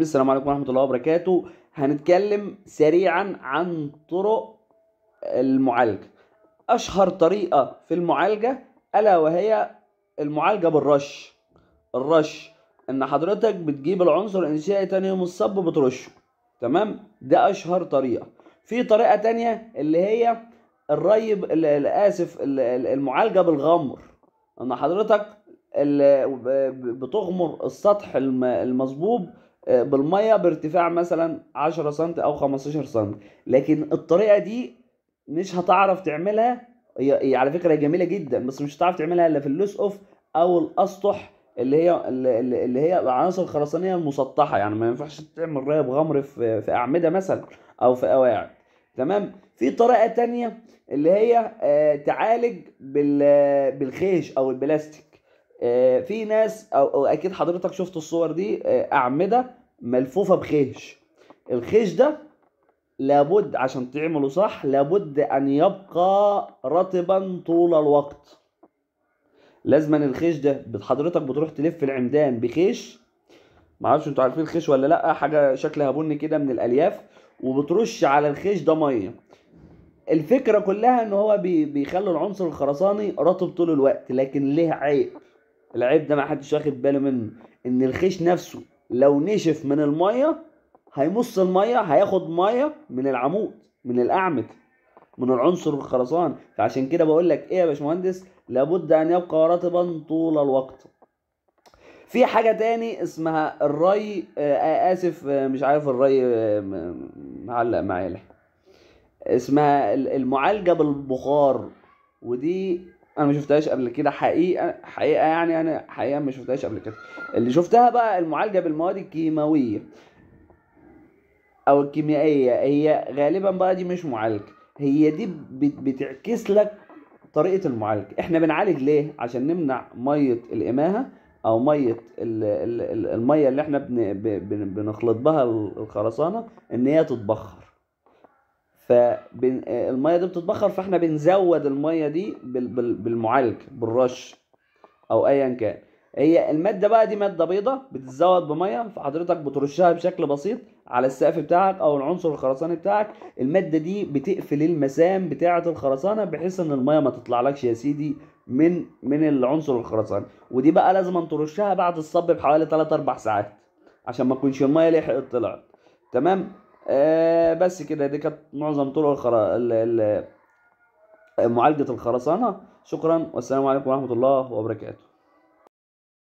السلام عليكم ورحمة الله وبركاته هنتكلم سريعا عن طرق المعالجة أشهر طريقة في المعالجة ألا وهي المعالجة بالرش الرش إن حضرتك بتجيب العنصر الإنشائي تاني يوم الصب بترشه تمام ده أشهر طريقة في طريقة تانية اللي هي الري آسف المعالجة بالغمر إن حضرتك بتغمر السطح المصبوب آه، بالميه بارتفاع مثلا 10 سم او 15 سم لكن الطريقه دي مش هتعرف تعملها هي على فكره جميله جدا بس مش هتعرف تعملها الا في اللوس اوف او الاسطح اللي هي اللي هي العناصر الخرسانيه المسطحه يعني ما ينفعش تعمل ريب غمر في في اعمده مثلا او في قواعد تمام في طريقه تانية اللي هي آه، تعالج بالخيش او البلاستيك آه، في ناس او اكيد حضرتك شفت الصور دي اعمده ملفوفه بخيش الخيش ده لابد عشان تعمله صح لابد ان يبقى رطبا طول الوقت لازما الخيش ده حضرتك بتروح تلف العمدان بخيش معرفش انتوا عارفين الخيش ولا لا حاجه شكلها بني كده من الالياف وبترش على الخيش ده ميه الفكره كلها ان هو بيخلي العنصر الخرساني رطب طول الوقت لكن ليه عيب العيب ده ما حدش واخد باله منه ان الخيش نفسه لو نشف من الميه هيمص الميه هياخد ميه من العمود من الاعمده من العنصر الخرساني فعشان كده بقول لك ايه يا باشمهندس لابد ان يبقى رطبا طول الوقت في حاجة تاني اسمها الري آه, آه، آسف آه، مش عارف الري آه، معلق معايا اسمها المعالجة بالبخار ودي انا ما شفتهاش قبل كده حقيقه حقيقه يعني انا حقيقه ما شفتهاش قبل كده اللي شفتها بقى المعالجه بالمواد الكيماويه او الكيميائيه هي غالبا بقى دي مش معالجه هي دي بتعكس لك طريقه المعالجه احنا بنعالج ليه عشان نمنع ميه الاماهه او ميه الميه اللي احنا بنخلط بها الخرسانه ان هي تتبخر فالميه آه، دي بتتبخر فاحنا بنزود الميه دي بالمعالج بالرش او ايا كان هي الماده بقى دي ماده بيضه بتتزود بميه فحضرتك بترشها بشكل بسيط على السقف بتاعك او العنصر الخرساني بتاعك الماده دي بتقفل المسام بتاعه الخرسانه بحيث ان الميه ما تطلعلكش يا سيدي من من العنصر الخرساني ودي بقى لازم ترشها بعد الصب بحوالي 3 4 ساعات عشان ما تكونش الميه لحقت طلعت تمام آه، بس كده دي كانت معظم طرق الخر... معالجة الخرسانة شكرا والسلام عليكم ورحمة الله وبركاته